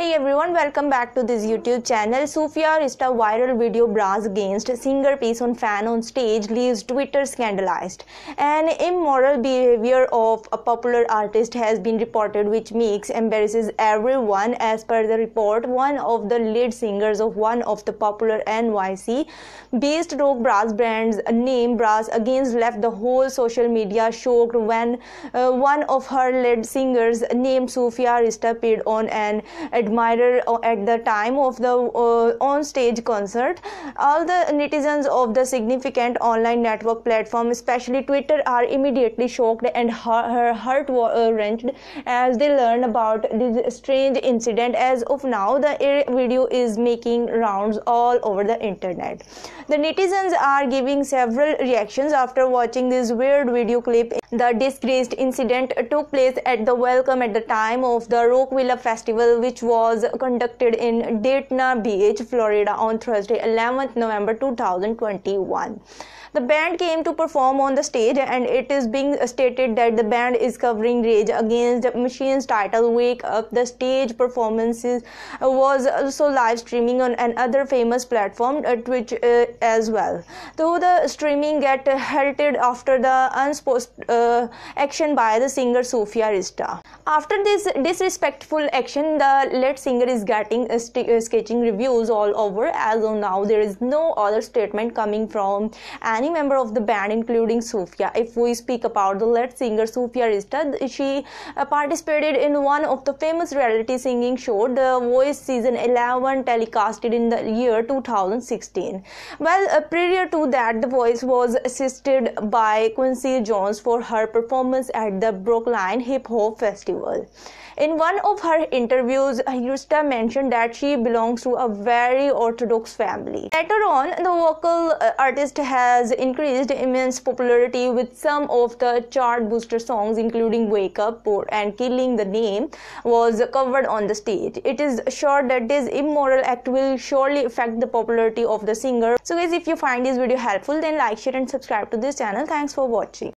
Hey everyone, welcome back to this YouTube channel. Sufia Rista viral video brass against singer piece on fan on stage leaves Twitter scandalized. An immoral behavior of a popular artist has been reported which makes embarrasses everyone. As per the report, one of the lead singers of one of the popular NYC based rock brass brands name Brass Against left the whole social media shocked when uh, one of her lead singers named Sufia Rista appeared on an advertisement admirer uh, at the time of the uh, on-stage concert. All the netizens of the significant online network platform, especially Twitter, are immediately shocked and her, heart uh, wrenched as they learn about this strange incident. As of now, the video is making rounds all over the internet. The netizens are giving several reactions after watching this weird video clip. The disgraced incident took place at the welcome at the time of the Rockville Festival, which was was conducted in Daytona Beach, Florida on Thursday, 11th November 2021. The band came to perform on the stage, and it is being stated that the band is covering Rage Against Machines title Wake Up. The stage performances was also live streaming on another famous platform, uh, Twitch, uh, as well. Though the streaming get halted after the unspos- uh, action by the singer Sofia Rista. After this disrespectful action, the that singer is getting uh, uh, sketching reviews all over as of now there is no other statement coming from any member of the band including Sofia if we speak about the lead singer Sofia Rista she uh, participated in one of the famous reality singing show the voice season 11 telecasted in the year 2016 well uh, prior to that the voice was assisted by Quincy Jones for her performance at the Brookline Hip Hop Festival in one of her interviews, Hirsta mentioned that she belongs to a very orthodox family. Later on, the vocal uh, artist has increased immense popularity with some of the chart booster songs, including Wake Up and Killing the Name, was covered on the stage. It is sure that this immoral act will surely affect the popularity of the singer. So, guys, if you find this video helpful, then like, share, and subscribe to this channel. Thanks for watching.